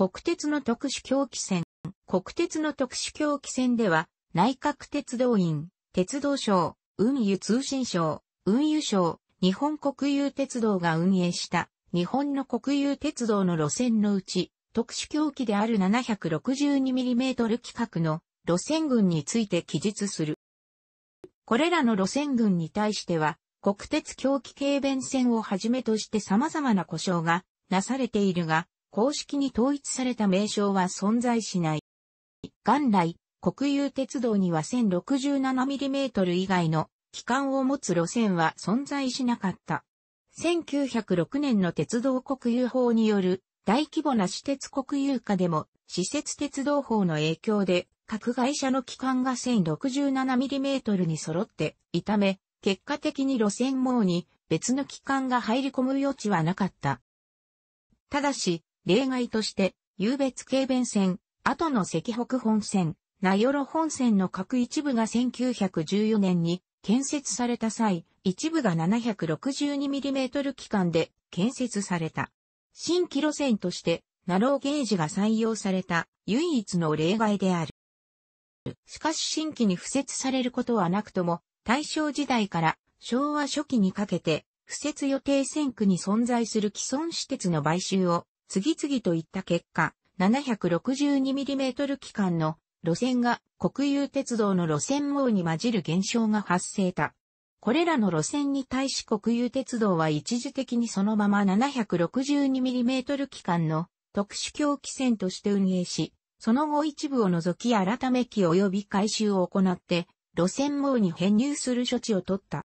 国鉄の特殊狂気船。国鉄の特殊狂気船では、内閣鉄道院、鉄道省、運輸通信省、運輸省、日本国有鉄道が運営した日本の国有鉄道の路線のうち、特殊狂気である 762mm 規格の路線群について記述する。これらの路線群に対しては、国鉄狂気軽便線をはじめとして様々な故障がなされているが、公式に統一された名称は存在しない。元来、国有鉄道には 1067mm 以外の機関を持つ路線は存在しなかった。1906年の鉄道国有法による大規模な私鉄国有化でも、私設鉄道法の影響で、各会社の機関が 1067mm に揃っていため、結果的に路線網に別の機関が入り込む余地はなかった。ただし、例外として、有別軽便線、後の赤北本線、名寄本線の各一部が1914年に建設された際、一部が 762mm 機関で建設された。新規路線として、ナローゲージが採用された唯一の例外である。しかし新規に付設されることはなくとも、大正時代から昭和初期にかけて、付設予定線区に存在する既存施設の買収を次々といった結果、762mm 機関の路線が国有鉄道の路線網に混じる現象が発生た。これらの路線に対し国有鉄道は一時的にそのまま 762mm 機関の特殊狂気線として運営し、その後一部を除き改め機及び改修を行って、路線網に編入する処置を取った。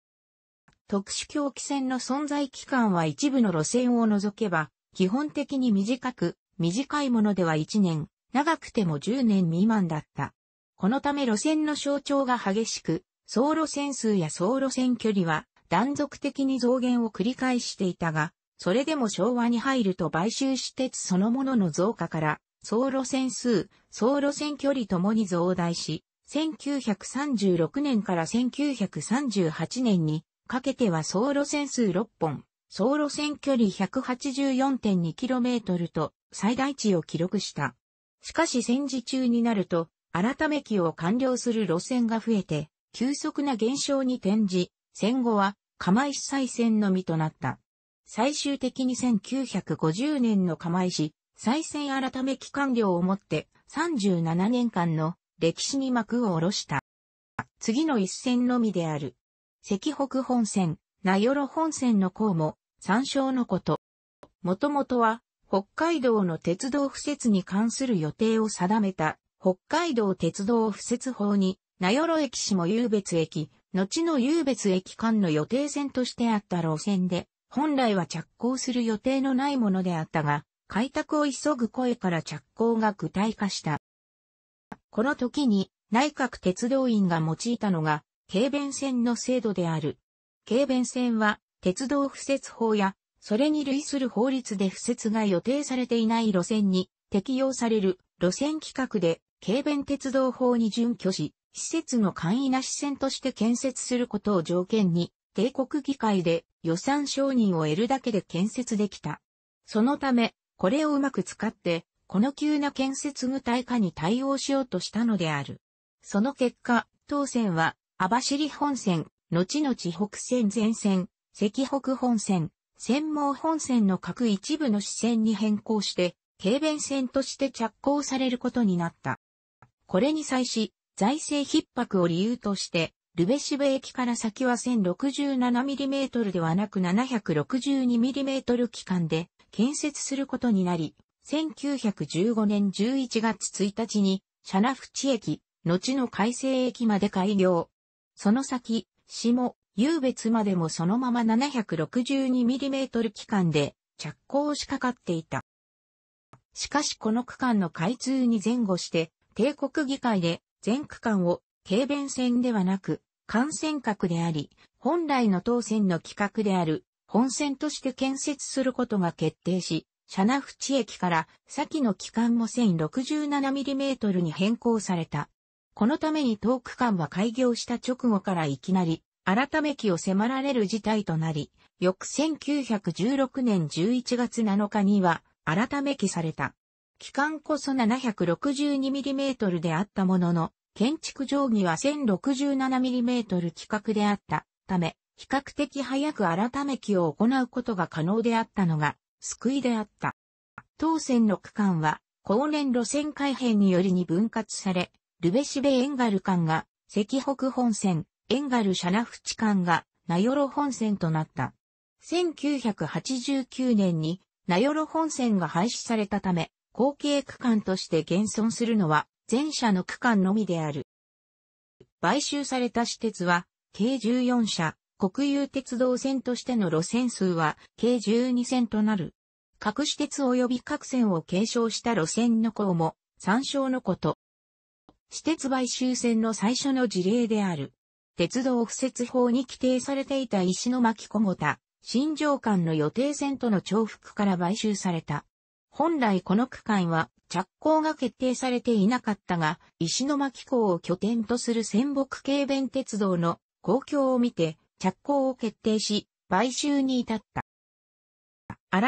特殊狂気線の存在期間は一部の路線を除けば、基本的に短く、短いものでは1年、長くても10年未満だった。このため路線の象徴が激しく、総路線数や総路線距離は断続的に増減を繰り返していたが、それでも昭和に入ると買収施設そのものの増加から、総路線数、総路線距離ともに増大し、1936年から1938年にかけては総路線数6本、総路線距離 184.2km と最大値を記録した。しかし戦時中になると、改め期を完了する路線が増えて、急速な減少に転じ、戦後は釜石再戦のみとなった。最終的に1950年の釜石、再戦改め期完了をもって37年間の歴史に幕を下ろした。次の一戦のみである。関北本線、名寄本線の項も、参照のこと。もともとは、北海道の鉄道敷設に関する予定を定めた、北海道鉄道敷設法に、名寄駅下優別駅、後の優別駅間の予定線としてあった路線で、本来は着工する予定のないものであったが、開拓を急ぐ声から着工が具体化した。この時に内閣鉄道院が用いたのが、軽便線の制度である。軽便線は、鉄道敷設法や、それに類する法律で敷設が予定されていない路線に適用される路線規格で、軽便鉄道法に準拠し、施設の簡易な支線として建設することを条件に、帝国議会で予算承認を得るだけで建設できた。そのため、これをうまく使って、この急な建設具体化に対応しようとしたのである。その結果、当線は、網走本線、後々北線全線、赤北本線、専門本線の各一部の支線に変更して、軽便線として着工されることになった。これに際し、財政逼迫を理由として、ルベシブ駅から先は 1067mm ではなく 762mm 期間で建設することになり、1915年11月1日に、シャナフチ駅、後の海西駅まで開業。その先、下、優別までもそのまま 762mm 期間で着工しかかっていた。しかしこの区間の開通に前後して、帝国議会で全区間を軽便線ではなく、幹線角であり、本来の当線の規格である本線として建設することが決定し、シャナフチ駅から先の期間も 1067mm に変更された。このために東区間は開業した直後からいきなり、改め期を迫られる事態となり、翌1916年11月7日には、改め期された。期間こそ 762mm であったものの、建築定規は 1067mm 規格であったため、比較的早く改め期を行うことが可能であったのが、救いであった。当線の区間は、後年路線改変によりに分割され、ルベシベエンガル間が、赤北本線、エンガルシャナフチ間が、名寄本線となった。1989年に、名寄本線が廃止されたため、後継区間として現存するのは、前者の区間のみである。買収された私鉄は、計14社、国有鉄道線としての路線数は、計12線となる。各私鉄及び各線を継承した路線の項も、参照のこと。私鉄買収線の最初の事例である。鉄道敷設法に規定されていた石巻小茂田、新城間の予定線との重複から買収された。本来この区間は着工が決定されていなかったが、石巻港を拠点とする仙北軽便鉄道の公共を見て着工を決定し、買収に至った。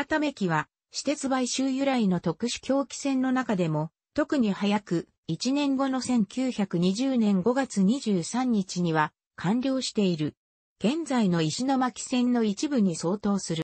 改め期は、私鉄買収由来の特殊狂気線の中でも、特に早く、1年後の1920年5月23日には完了している。現在の石巻線の一部に相当する。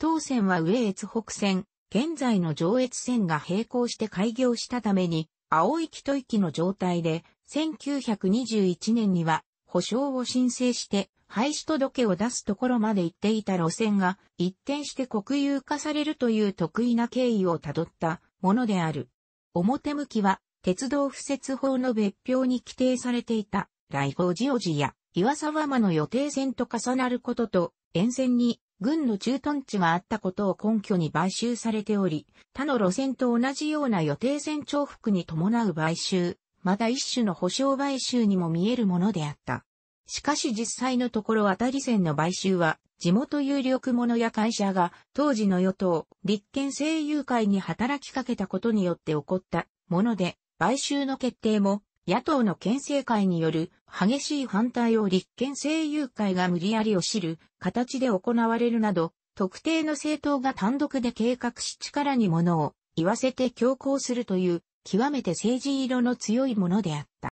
当線は上越北線、現在の上越線が並行して開業したために、青いと行きの状態で、1921年には保証を申請して廃止届を出すところまで行っていた路線が一転して国有化されるという得意な経緯をたどったものである。表向きは鉄道敷設法の別表に規定されていた、来宝ジオジや岩沢間の予定線と重なることと、沿線に軍の駐屯地があったことを根拠に買収されており、他の路線と同じような予定線重複に伴う買収、また一種の保証買収にも見えるものであった。しかし実際のところ当たり線の買収は、地元有力者や会社が当時の与党、立憲政友会に働きかけたことによって起こったもので、買収の決定も、野党の県政会による激しい反対を立憲政友会が無理やりを知る形で行われるなど、特定の政党が単独で計画し力に物を言わせて強行するという極めて政治色の強いものであった。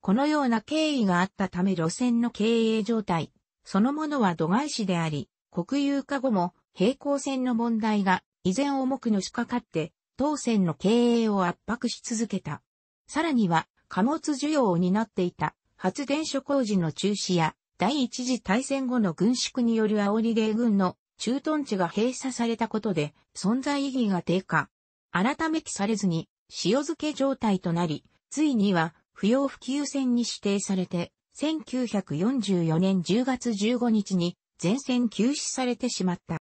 このような経緯があったため路線の経営状態、そのものは度外視であり、国有化後も平行線の問題が依然重くのしかかって当船の経営を圧迫し続けた。さらには、貨物需要を担っていた発電所工事の中止や、第一次大戦後の軍縮による煽り米軍の駐屯地が閉鎖されたことで存在意義が低下。改めきされずに塩漬け状態となり、ついには不要不急船に指定されて、1944年10月15日に全線休止されてしまった。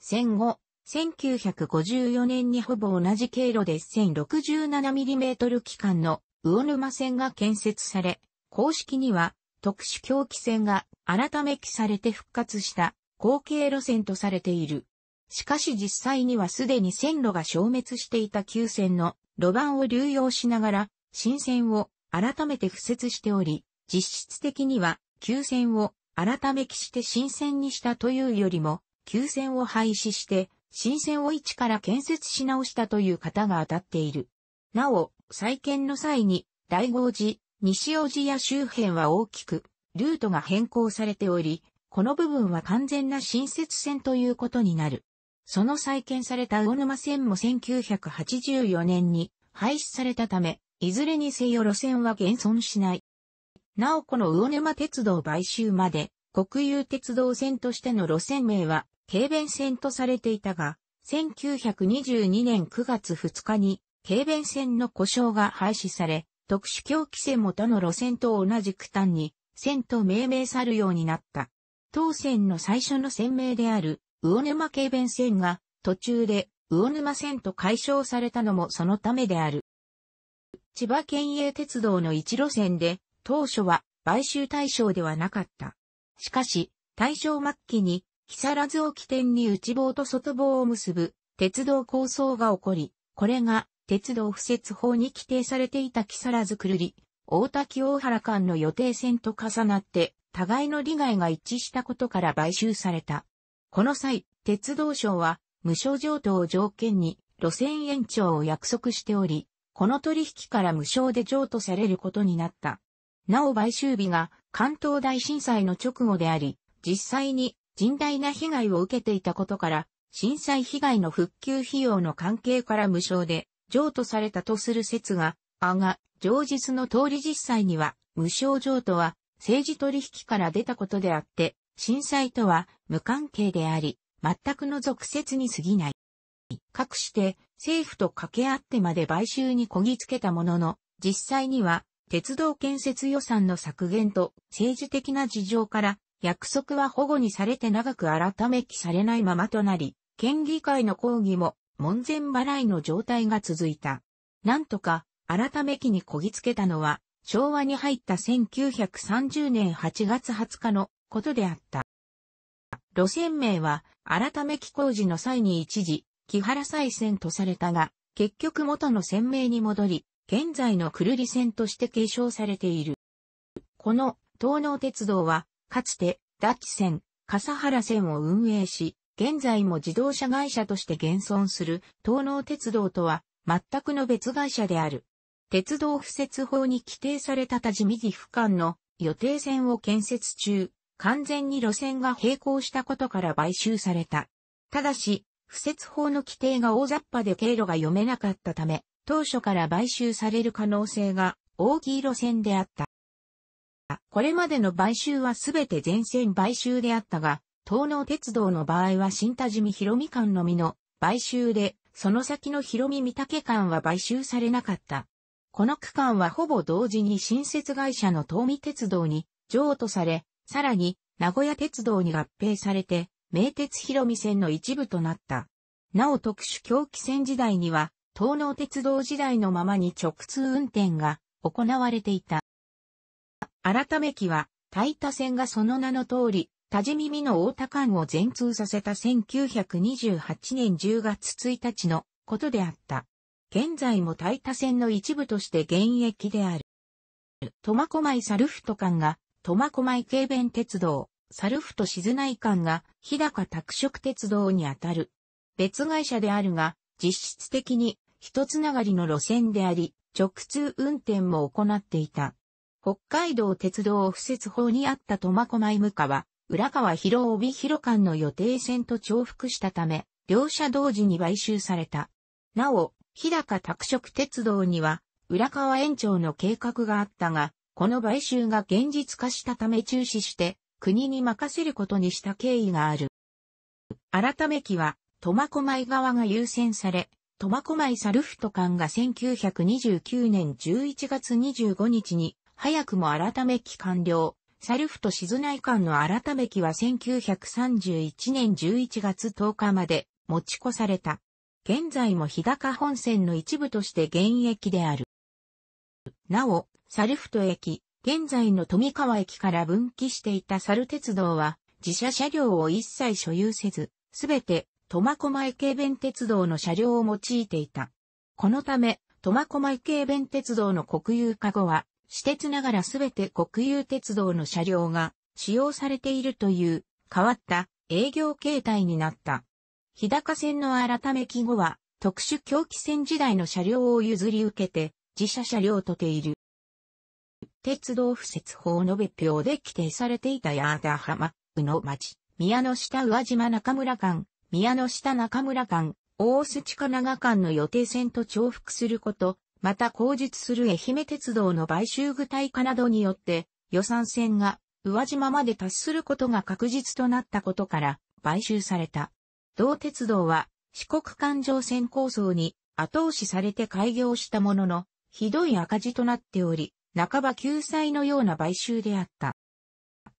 戦後、1954年にほぼ同じ経路で 1067mm 機関の魚沼線が建設され、公式には特殊狂気線が改め記されて復活した後継路線とされている。しかし実際にはすでに線路が消滅していた旧線の路盤を流用しながら新線を改めて敷設しており、実質的には旧線を改め記して新線にしたというよりも、旧線を廃止して新線を一から建設し直したという方が当たっている。なお、再建の際に、大号寺、西王寺や周辺は大きく、ルートが変更されており、この部分は完全な新設線ということになる。その再建された魚沼線も1984年に廃止されたため、いずれにせよ路線は現存しない。なおこの魚沼鉄道買収まで、国有鉄道線としての路線名は軽便線とされていたが、1922年9月2日に、軽便線の故障が廃止され、特殊強規制も他の路線と同じ区間に、線と命名されるようになった。当線の最初の線名である、魚沼軽便線が、途中で、魚沼線と解消されたのもそのためである。千葉県営鉄道の一路線で、当初は、買収対象ではなかった。しかし、対象末期に木更津を起点に内房と外房を結ぶ鉄道構想が起こり、これが鉄道敷設法に規定されていた木更津くるり、大滝大原間の予定線と重なって、互いの利害が一致したことから買収された。この際、鉄道省は無償譲渡を条件に路線延長を約束しており、この取引から無償で譲渡されることになった。なお買収日が関東大震災の直後であり、実際に甚大な被害を受けていたことから、震災被害の復旧費用の関係から無償で譲渡されたとする説が、あが、上述の通り実際には、無償譲渡は政治取引から出たことであって、震災とは無関係であり、全くの俗説に過ぎない。かくして、政府と掛け合ってまで買収にこぎつけたものの、実際には、鉄道建設予算の削減と政治的な事情から約束は保護にされて長く改めきされないままとなり、県議会の抗議も門前払いの状態が続いた。なんとか、改めきにこぎつけたのは、昭和に入った1930年8月20日のことであった。路線名は、改めき工事の際に一時、木原再線とされたが、結局元の線名に戻り、現在のくるり線として継承されている。この東能鉄道はかつて、ダッチ線、笠原線を運営し、現在も自動車会社として現存する東能鉄道とは全くの別会社である。鉄道敷設法に規定された多治見岐阜間の予定線を建設中、完全に路線が並行したことから買収された。ただし、敷設法の規定が大雑把で経路が読めなかったため、当初から買収される可能性が大きい路線であった。これまでの買収はすべて全線買収であったが、東能鉄道の場合は新田地見広見間のみの買収で、その先の広見三竹間は買収されなかった。この区間はほぼ同時に新設会社の東美鉄道に譲渡され、さらに名古屋鉄道に合併されて、名鉄広見線の一部となった。なお特殊狂気線時代には、東能鉄道時代のままに直通運転が行われていた。改め期は、タイタ線がその名の通り、多治耳の大田間を全通させた1928年10月1日のことであった。現在もタイタ線の一部として現役である。トマコマイサルフト間が、トマコマイ軽便鉄道、サルフト静内間が、日高拓殖鉄道にあたる。別会社であるが、実質的に、一つながりの路線であり、直通運転も行っていた。北海道鉄道不設法にあった苫小牧向川、浦川広帯広間の予定線と重複したため、両者同時に買収された。なお、日高拓殖鉄道には、浦川延長の計画があったが、この買収が現実化したため中止して、国に任せることにした経緯がある。改め期は、苫小牧側が優先され、苫小牧サルフト間が1929年11月25日に早くも改め期完了。サルフと静内間の改め期は1931年11月10日まで持ち越された。現在も日高本線の一部として現役である。なお、サルフト駅、現在の富川駅から分岐していたサル鉄道は、自社車両を一切所有せず、すべて、苫小牧軽弁鉄道の車両を用いていた。このため、苫小牧軽弁鉄道の国有化後は、私鉄ながらすべて国有鉄道の車両が使用されているという変わった営業形態になった。日高線の改め期後は特殊狂気線時代の車両を譲り受けて自社車両とている。鉄道不設法の別表で規定されていた八幡浜、宇野町、宮の下宇和島中村間、宮の下中村間、大須地下長間の予定線と重複すること、また後述する愛媛鉄道の買収具体化などによって、予算線が宇和島まで達することが確実となったことから、買収された。同鉄道は、四国環状線構想に後押しされて開業したものの、ひどい赤字となっており、半ば救済のような買収であった。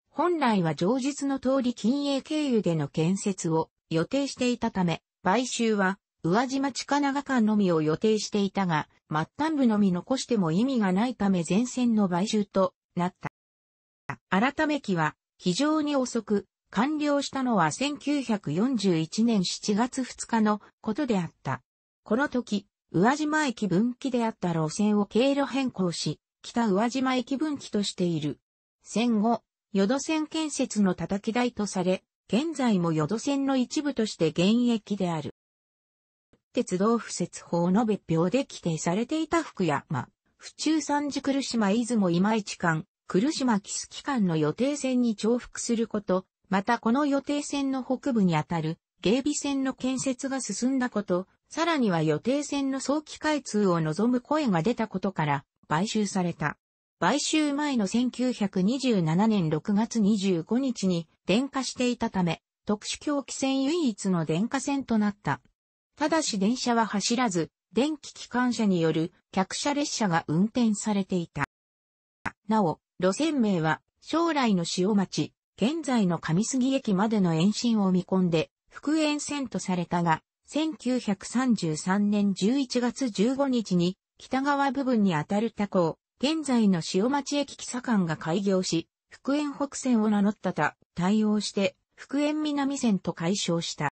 本来は上述の通り金営経由での建設を予定していたため、買収は宇和島地下長間のみを予定していたが、末端部のみ残しても意味がないため前線の買収となった。改め期は非常に遅く、完了したのは1941年7月2日のことであった。この時、宇和島駅分岐であった路線を経路変更し、北宇和島駅分岐としている。戦後、淀線建設の叩き台とされ、現在も淀線の一部として現役である。鉄道不設法の別表で規定されていた福山、府中三次来島出雲今市間、来島キス機関の予定線に重複すること、またこの予定線の北部にあたる、芸備線の建設が進んだこと、さらには予定線の早期開通を望む声が出たことから、買収された。買収前の1927年6月25日に電化していたため、特殊狂気線唯一の電化線となった。ただし電車は走らず、電気機関車による客車列車が運転されていた。なお、路線名は将来の塩町、現在の上杉駅までの延伸を見込んで、復縁線とされたが、1933年11月15日に北側部分にあたる他校、現在の塩町駅記者間が開業し、復縁北線を名乗ったた対応して、復縁南線と解消した。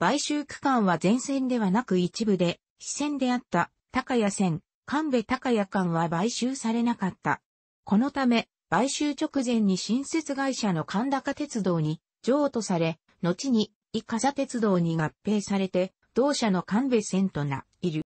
買収区間は全線ではなく一部で、支線であった高谷線、神戸高谷間は買収されなかった。このため、買収直前に新設会社の神高鉄道に譲渡され、後に伊笠鉄道に合併されて、同社の神戸線とな、いる。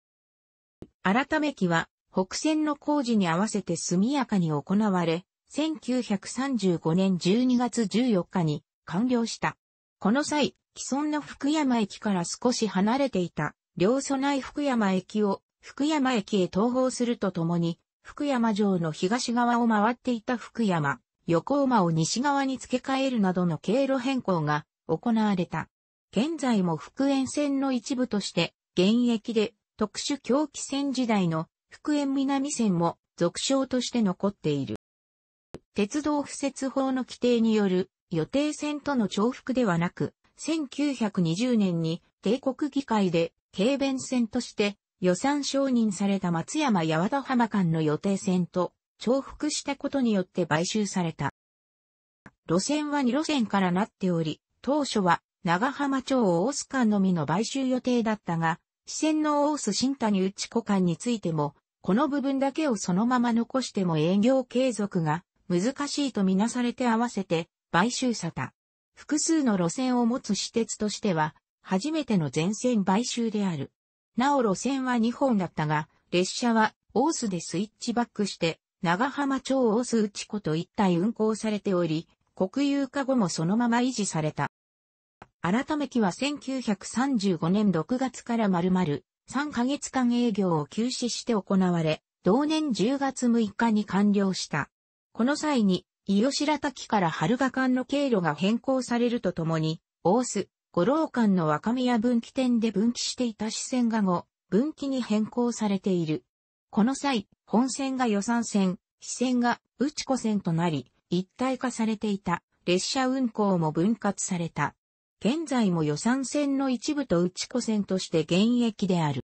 改め期は、北線の工事に合わせて速やかに行われ、1935年12月14日に完了した。この際、既存の福山駅から少し離れていた、両祖内福山駅を福山駅へ統合するとともに、福山城の東側を回っていた福山、横馬を西側に付け替えるなどの経路変更が行われた。現在も福縁線の一部として、現役で特殊狂気線時代の福縁南線も続称として残っている。鉄道敷設法の規定による予定線との重複ではなく、1920年に帝国議会で軽便線として予算承認された松山八和田浜間の予定線と重複したことによって買収された。路線は2路線からなっており、当初は長浜町大須間のみの買収予定だったが、支線の大須新谷内湖間についても、この部分だけをそのまま残しても営業継続が難しいとみなされて合わせて買収沙汰。複数の路線を持つ私鉄としては、初めての全線買収である。なお路線は2本だったが、列車は、大須でスイッチバックして、長浜町大須内湖と一体運行されており、国有化後もそのまま維持された。改め期は1935年6月から丸々3ヶ月間営業を休止して行われ、同年10月6日に完了した。この際に伊予白滝から春賀間の経路が変更されるとともに、大須、五郎間の若宮分岐点で分岐していた支線が後、分岐に変更されている。この際、本線が予算線、支線が内子線となり、一体化されていた列車運行も分割された。現在も予算線の一部と内子線として現役である。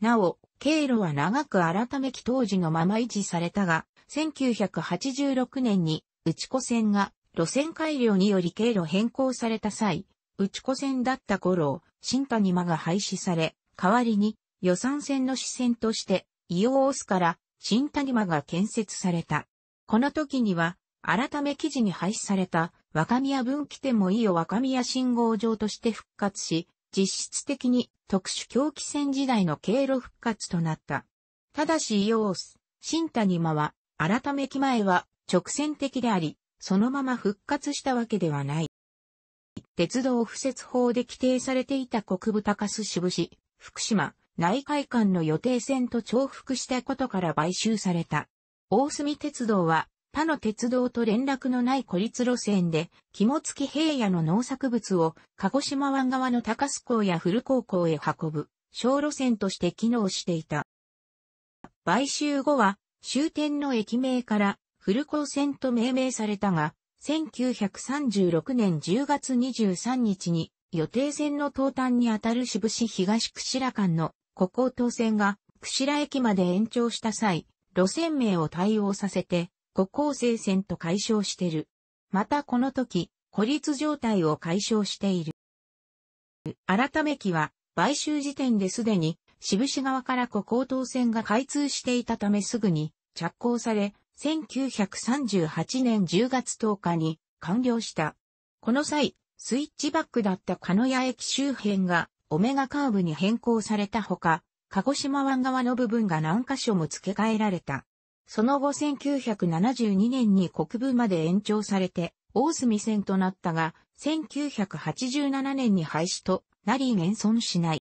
なお、経路は長く改めき当時のまま維持されたが、1986年に内子線が路線改良により経路変更された際、内子線だった頃、新谷間が廃止され、代わりに予算線の支線として、伊予大須から新谷間が建設された。この時には、改め記事に廃止された若宮分岐点も伊予若宮信号場として復活し、実質的に特殊狂気線時代の経路復活となった。ただし伊予大須、新谷間は改め期前は直線的であり、そのまま復活したわけではない。鉄道敷設法で規定されていた国部高須支部市、福島、内海間の予定線と重複したことから買収された。大隅鉄道は他の鉄道と連絡のない孤立路線で、肝付平野の農作物を鹿児島湾側の高須港や古高校へ運ぶ、小路線として機能していた。買収後は終点の駅名から古高線と命名されたが、1936年10月23日に予定線の東端にあたる渋市東串良間の古高東線が串良駅まで延長した際、路線名を対応させて、古高生線と解消してる。またこの時、孤立状態を解消している。改め期は、買収時点ですでに渋市側から湖高等線が開通していたためすぐに着工され、1938年10月10日に完了した。この際、スイッチバックだった鹿屋駅周辺がオメガカーブに変更されたほか、鹿児島湾側の部分が何箇所も付け替えられた。その後1972年に国分まで延長されて、大隅線となったが、1987年に廃止となり現存しない。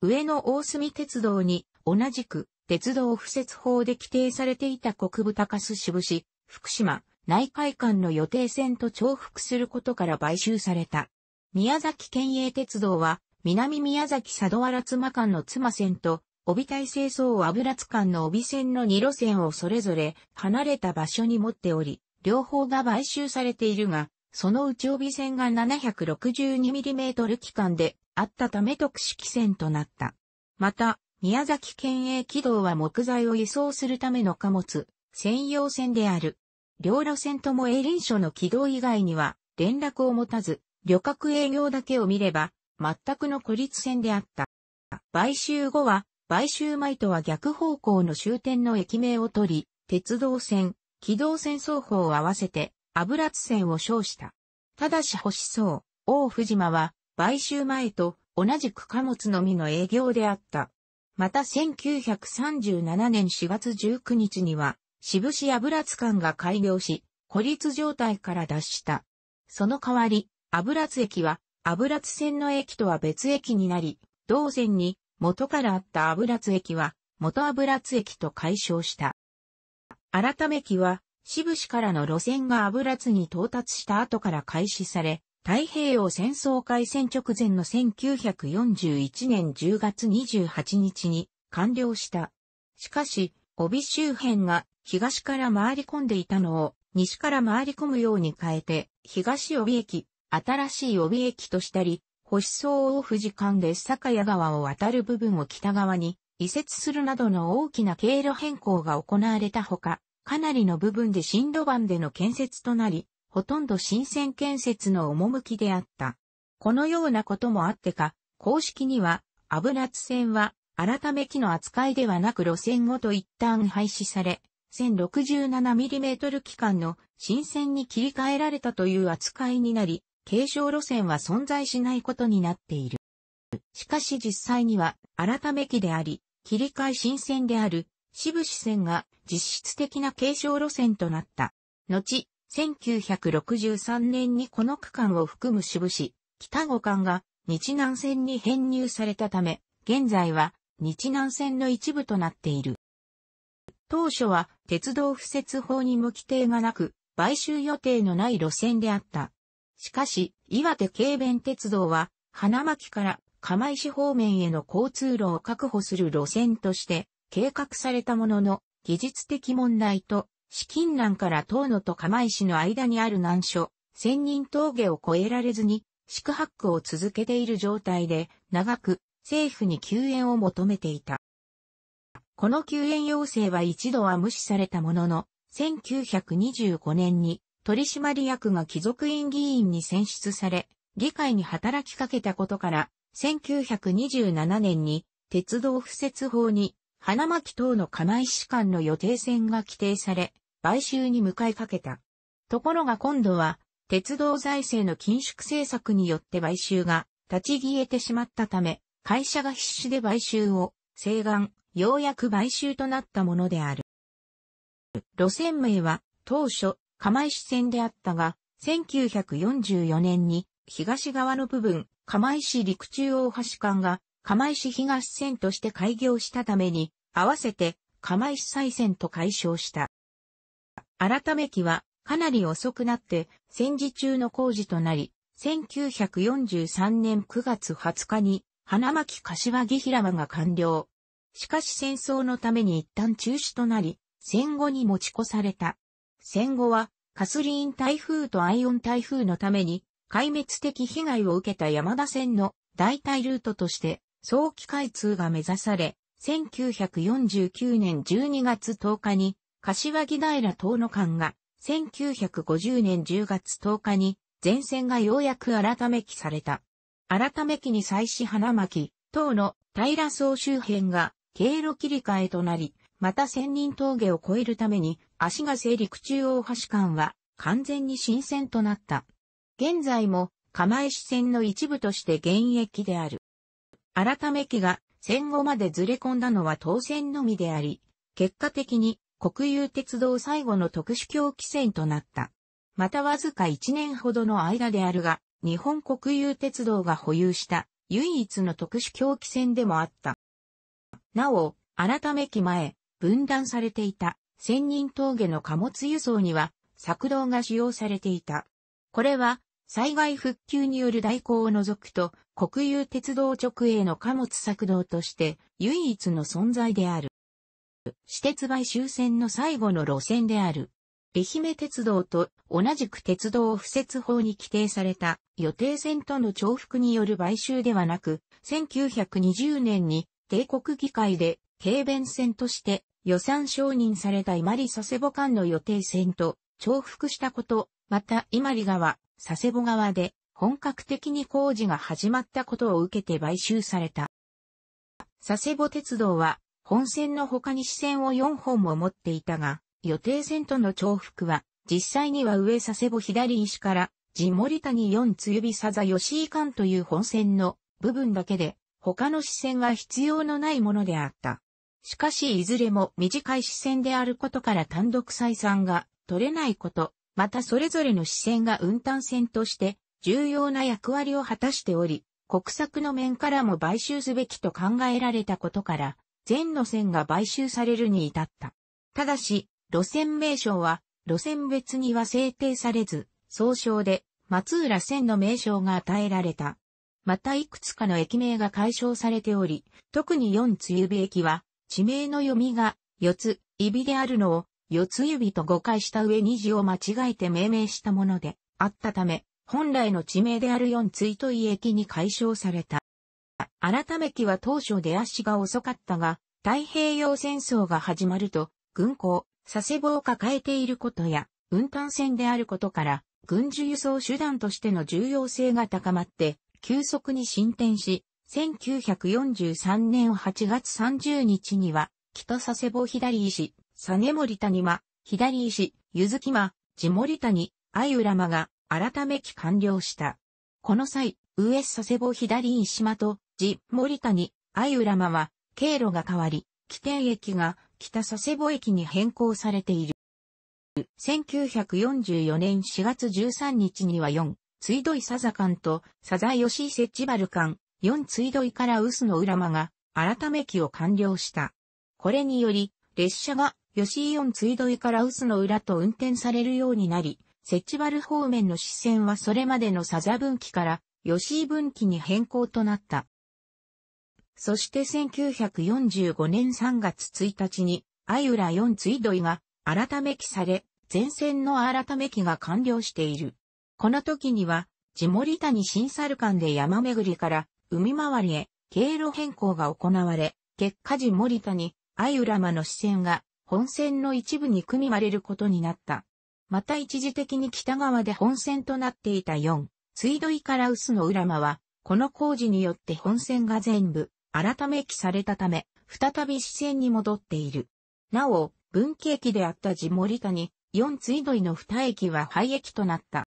上野大隅鉄道に同じく鉄道敷設法で規定されていた国部高須支部市、福島、内海間の予定線と重複することから買収された。宮崎県営鉄道は、南宮崎佐渡原妻間の妻線と、帯大清掃油津間の帯線の2路線をそれぞれ離れた場所に持っており、両方が買収されているが、そのうち帯線が 762mm 期間であったため特殊汽船となった。また、宮崎県営軌道は木材を輸送するための貨物、専用船である。両路線とも営林所の軌道以外には、連絡を持たず、旅客営業だけを見れば、全くの孤立線であった。買収後は、買収前とは逆方向の終点の駅名を取り、鉄道線、軌道線双方を合わせて、油津線を称した。ただし星層、大藤間は、買収前と同じく貨物のみの営業であった。また1937年4月19日には、渋市油津間が開業し、孤立状態から脱した。その代わり、油津駅は、油津線の駅とは別駅になり、同線に元からあった油津駅は、元油津駅と解消した。改め駅は、渋市からの路線が油津に到達した後から開始され、太平洋戦争開戦直前の1941年10月28日に完了した。しかし、帯周辺が東から回り込んでいたのを西から回り込むように変えて、東帯駅、新しい帯駅としたり、星層を富士間で酒屋川を渡る部分を北側に移設するなどの大きな経路変更が行われたほか、かなりの部分で新路盤での建設となり、ほとんど新鮮建設の趣であった。このようなこともあってか、公式には、油津線は、改め機の扱いではなく路線ごと一旦廃止され、1067mm 機関の新線に切り替えられたという扱いになり、継承路線は存在しないことになっている。しかし実際には、改め機であり、切り替え新線である、渋布志線が実質的な継承路線となった。後、1963年にこの区間を含む支部市、北五間が日南線に編入されたため、現在は日南線の一部となっている。当初は鉄道敷設法にも規定がなく、買収予定のない路線であった。しかし、岩手軽便鉄道は、花巻から釜石方面への交通路を確保する路線として計画されたものの、技術的問題と資金難から遠野と釜石の間にある難所、千人峠を越えられずに、宿泊区を続けている状態で、長く政府に救援を求めていた。この救援要請は一度は無視されたものの、1925年に取締役が貴族院議員に選出され、議会に働きかけたことから、1927年に鉄道敷設法に花巻等の釜石間の予定線が規定され、買収に向かいかけた。ところが今度は、鉄道財政の緊縮政策によって買収が立ち消えてしまったため、会社が必死で買収を、請願、ようやく買収となったものである。路線名は、当初、釜石線であったが、1944年に、東側の部分、釜石陸中大橋間が、釜石東線として開業したために、合わせて、釜石西線と解消した。改め期はかなり遅くなって戦時中の工事となり、1943年9月20日に花巻柏木平間が完了。しかし戦争のために一旦中止となり、戦後に持ち越された。戦後はカスリーン台風とアイオン台風のために壊滅的被害を受けた山田線の代替ルートとして早期開通が目指され、1949年12月10日に柏木平東の間が1950年10月10日に前線がようやく改め期された。改め期に際し花巻、等の平総周辺が経路切り替えとなり、また千人峠を越えるために足が西陸中央橋間は完全に新線となった。現在も釜石線の一部として現役である。改め期が戦後までずれ込んだのは当選のみであり、結果的に国有鉄道最後の特殊狂気戦となった。またわずか1年ほどの間であるが、日本国有鉄道が保有した唯一の特殊狂気戦でもあった。なお、改め期前、分断されていた千人峠の貨物輸送には、作動が使用されていた。これは、災害復旧による代行を除くと、国有鉄道直営の貨物作動として唯一の存在である。私鉄買収線の最後の路線である。愛媛鉄道と同じく鉄道不設法に規定された予定線との重複による買収ではなく、1920年に帝国議会で軽便線として予算承認された伊万里佐世保間の予定線と重複したこと、また伊万里川、佐世保川で本格的に工事が始まったことを受けて買収された。佐世保鉄道は本線の他に支線を4本も持っていたが、予定線との重複は、実際には上佐世保左石から、地森谷4つ指佐々吉井間という本線の部分だけで、他の支線は必要のないものであった。しかしいずれも短い視線であることから単独採算が取れないこと、またそれぞれの視線が運搬線として重要な役割を果たしており、国策の面からも買収すべきと考えられたことから、全路線が買収されるに至った。ただし、路線名称は、路線別には制定されず、総称で、松浦線の名称が与えられた。またいくつかの駅名が解消されており、特に四つ指駅は、地名の読みが、四つ指であるのを、四つ指と誤解した上二字を間違えて命名したものであったため、本来の地名である四つ糸井駅に解消された。改めきは当初出足が遅かったが、太平洋戦争が始まると、軍港、佐世保を抱えていることや、運搬船であることから、軍需輸送手段としての重要性が高まって、急速に進展し、1943年8月30日には、北佐世保左石、佐根森谷間、左石、ゆずき間、地森谷、相浦間が、改め期完了した。この際、上佐世保左石間と、ジ・森谷、相浦間は、経路が変わり、起点駅が北佐世保駅に変更されている。1944年4月13日には4、ついどいサザ間と、サザヨシーセチバル間、4ついどいからウスの浦間が、改め期を完了した。これにより、列車が、吉井4ついどいからウスの裏と運転されるようになり、セチバル方面の視線はそれまでのサザ分岐から、吉井分岐に変更となった。そして1945年3月1日に、アイウラ4ツイドが改め期され、前線の改め期が完了している。この時には、地森谷新猿間で山巡りから海回りへ経路変更が行われ、結果地森谷、アイウラマの支線が本線の一部に組まれることになった。また一時的に北側で本線となっていた4、水道井から薄の浦間は、この工事によって本線が全部改め記されたため、再び視線に戻っている。なお、分岐駅であった地森谷、四ついどの二駅は廃駅となった。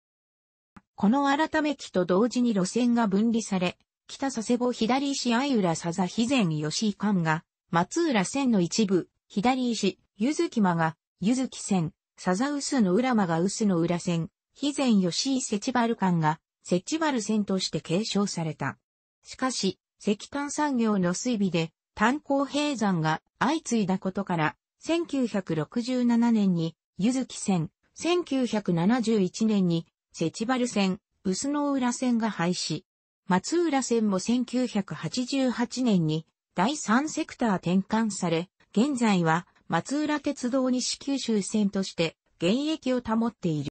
この改め期と同時に路線が分離され、北佐世保左石相浦佐々肥前吉井間が、松浦線の一部、左石、ゆずき間が、ゆずき線、佐々臼の浦間が臼の浦線、肥前吉井セチバル間が、セチバル線として継承された。しかし、石炭産業の水備で炭鉱閉山が相次いだことから、1967年に湯月線、1971年にセチバル線、薄野浦線が廃止。松浦線も1988年に第3セクター転換され、現在は松浦鉄道西九州線として現役を保っている。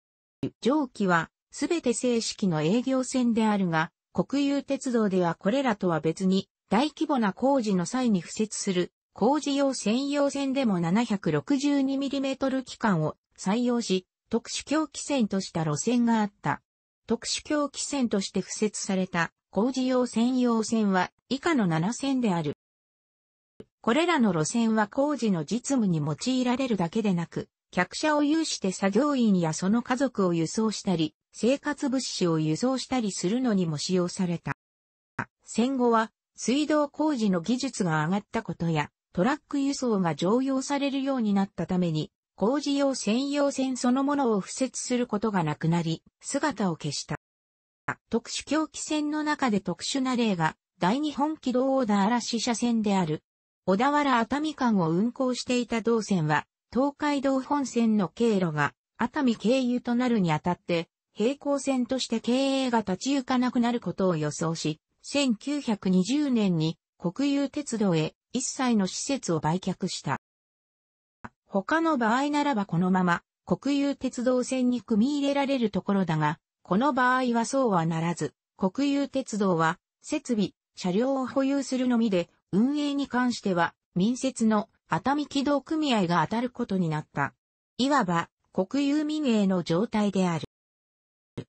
上記はすべて正式の営業線であるが、国有鉄道ではこれらとは別に、大規模な工事の際に付設する、工事用専用線でも 762mm 機関を採用し、特殊狂気線とした路線があった。特殊狂気線として付設された工事用専用線は以下の7線である。これらの路線は工事の実務に用いられるだけでなく、客車を有して作業員やその家族を輸送したり、生活物資を輸送したりするのにも使用された。戦後は水道工事の技術が上がったことやトラック輸送が常用されるようになったために工事用専用船そのものを付設することがなくなり姿を消した。特殊狂気船の中で特殊な例が大日本軌道オーダー嵐車線である小田原熱海間を運行していた同線は東海道本線の経路が熱海経由となるにあたって平行線として経営が立ち行かなくなることを予想し、1920年に国有鉄道へ一切の施設を売却した。他の場合ならばこのまま国有鉄道線に組み入れられるところだが、この場合はそうはならず、国有鉄道は設備、車両を保有するのみで、運営に関しては民設の熱海軌道組合が当たることになった。いわば国有民営の状態である。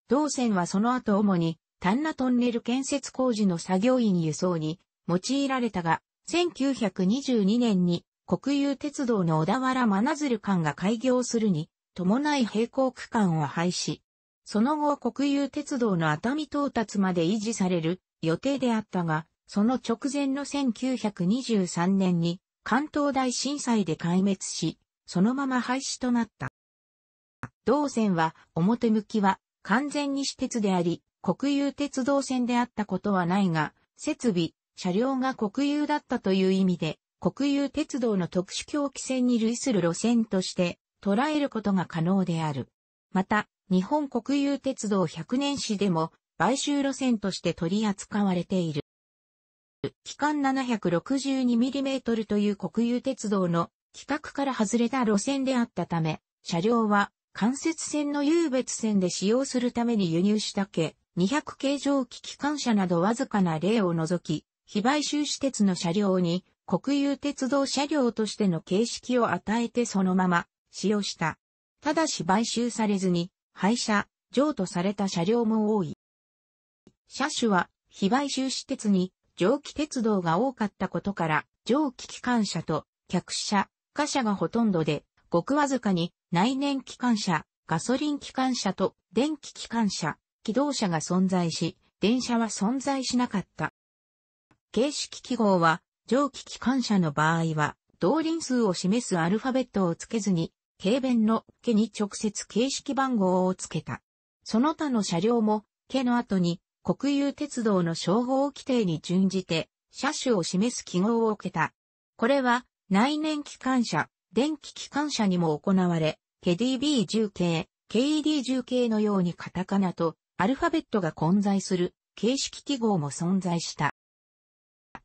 同線はその後主に、丹那トンネル建設工事の作業員輸送に用いられたが、1922年に国有鉄道の小田原真鶴間が開業するに、伴い並行区間を廃止。その後国有鉄道の熱海到達まで維持される予定であったが、その直前の1923年に関東大震災で壊滅し、そのまま廃止となった。同線は表向きは完全に私鉄であり、国有鉄道線であったことはないが、設備、車両が国有だったという意味で、国有鉄道の特殊狂気線に類する路線として捉えることが可能である。また、日本国有鉄道100年史でも買収路線として取り扱われている。期間 762mm という国有鉄道の規格から外れた路線であったため、車両は関節線の優別線で使用するために輸入したけ、200系蒸気機関車などわずかな例を除き、非買収私鉄の車両に国有鉄道車両としての形式を与えてそのまま使用した。ただし買収されずに廃車、譲渡された車両も多い。車種は非買収私鉄に蒸気鉄道が多かったことから蒸気機関車と客車、貨車がほとんどでごくわずかに内燃機関車、ガソリン機関車と電気機関車、機動車が存在し、電車は存在しなかった。形式記号は、蒸気機関車の場合は、動輪数を示すアルファベットをつけずに、軽便の毛に直接形式番号をつけた。その他の車両も、毛の後に、国有鉄道の称号規定に準じて、車種を示す記号を受けた。これは、内燃機関車、電気機関車にも行われ、KDB10 系、KED10 系のようにカタカナとアルファベットが混在する形式記号も存在した。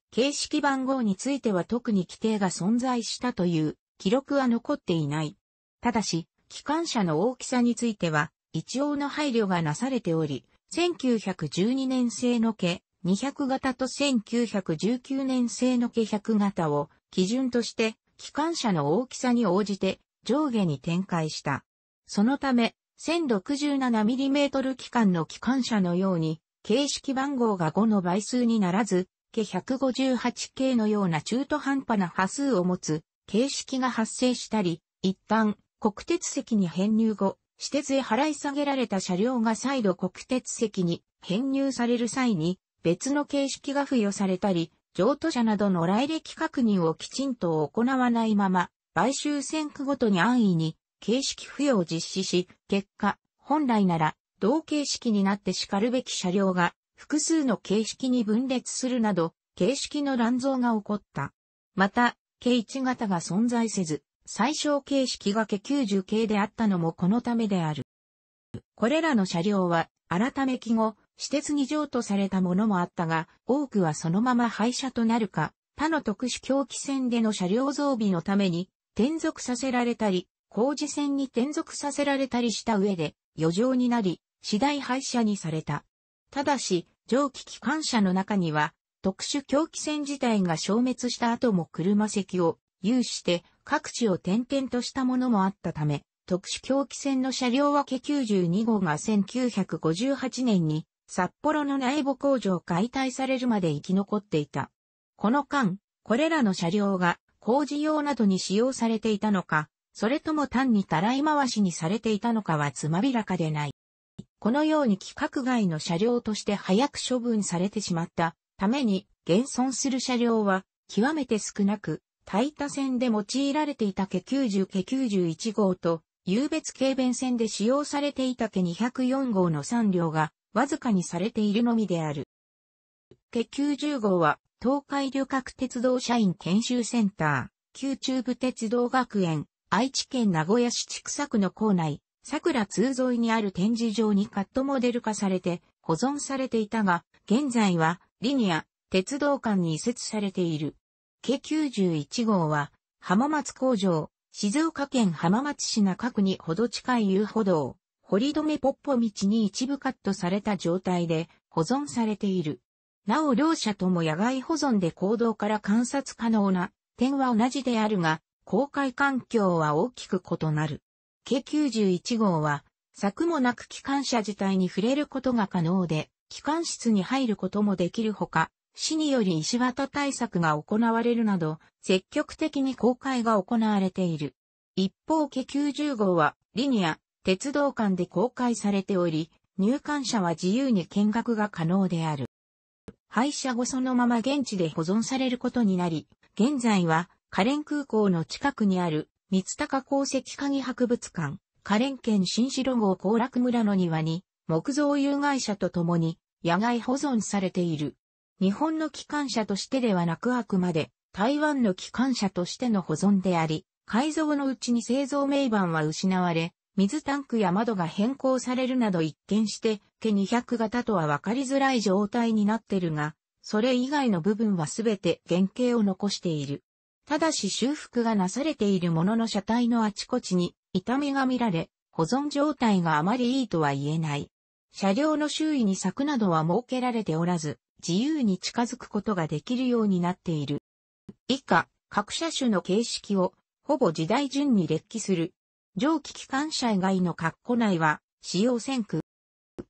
形式番号については特に規定が存在したという記録は残っていない。ただし、機関車の大きさについては、一応の配慮がなされており、1912年製の k 200型と1919年製の k 100型を基準として機関車の大きさに応じて上下に展開した。そのため、1067mm 機関の機関車のように、形式番号が5の倍数にならず、計158系のような中途半端な波数を持つ形式が発生したり、一旦国鉄席に編入後、私鉄へ払い下げられた車両が再度国鉄席に編入される際に別の形式が付与されたり、譲渡者などの来歴確認をきちんと行わないまま、買収選区ごとに安易に形式付与を実施し、結果、本来なら同形式になって叱るべき車両が複数の形式に分裂するなど、形式の乱造が起こった。また、K1 型が存在せず、最小形式が K90 系であったのもこのためである。これらの車両は、改め記後、私鉄に譲渡されたものもあったが、多くはそのまま廃車となるか、他の特殊狂気船での車両増備のために、転属させられたり、工事船に転属させられたりした上で、余剰になり、次第廃車にされた。ただし、蒸気機関車の中には、特殊狂気船自体が消滅した後も車席を有して各地を転々としたものもあったため、特殊狂気船の車両分け92号が1958年に札幌の内部工場解体されるまで生き残っていた。この間、これらの車両が工事用などに使用されていたのか、それとも単にたらい回しにされていたのかはつまびらかでない。このように規格外の車両として早く処分されてしまったために、現存する車両は極めて少なく、大多線で用いられていた家90家91号と、有別軽便線で使用されていた家204号の3両がわずかにされているのみである。月給10号は、東海旅客鉄道社員研修センター、旧中部鉄道学園、愛知県名古屋市千種区の校内、桜通沿いにある展示場にカットモデル化されて保存されていたが、現在はリニア、鉄道館に移設されている。K91 号は浜松工場、静岡県浜松市中区にほど近い遊歩道、堀留ポッポ道に一部カットされた状態で保存されている。なお両者とも野外保存で行動から観察可能な点は同じであるが、公開環境は大きく異なる。K91 号は、柵もなく機関車自体に触れることが可能で、機関室に入ることもできるほか、市により石綿対策が行われるなど、積極的に公開が行われている。一方、K90 号は、リニア、鉄道館で公開されており、入館者は自由に見学が可能である。廃車後そのまま現地で保存されることになり、現在は、カレン空港の近くにある、三鷹鉱石鍵博物館、カレン県新城郷後楽村の庭に、木造有害者と共に、野外保存されている。日本の機関車としてではなくあくまで、台湾の機関車としての保存であり、改造のうちに製造名板は失われ、水タンクや窓が変更されるなど一見して、毛200型とは分かりづらい状態になってるが、それ以外の部分はすべて原型を残している。ただし修復がなされているものの車体のあちこちに痛みが見られ、保存状態があまりいいとは言えない。車両の周囲に柵などは設けられておらず、自由に近づくことができるようになっている。以下、各車種の形式を、ほぼ時代順に列記する蒸気機関車以外の括弧内は、使用線区、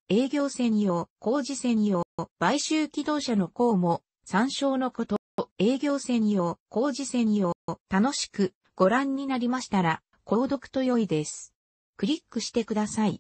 営業専用、工事専用、買収機動車の項も、参照のこと、営業専用、工事専用、楽しくご覧になりましたら、購読と良いです。クリックしてください。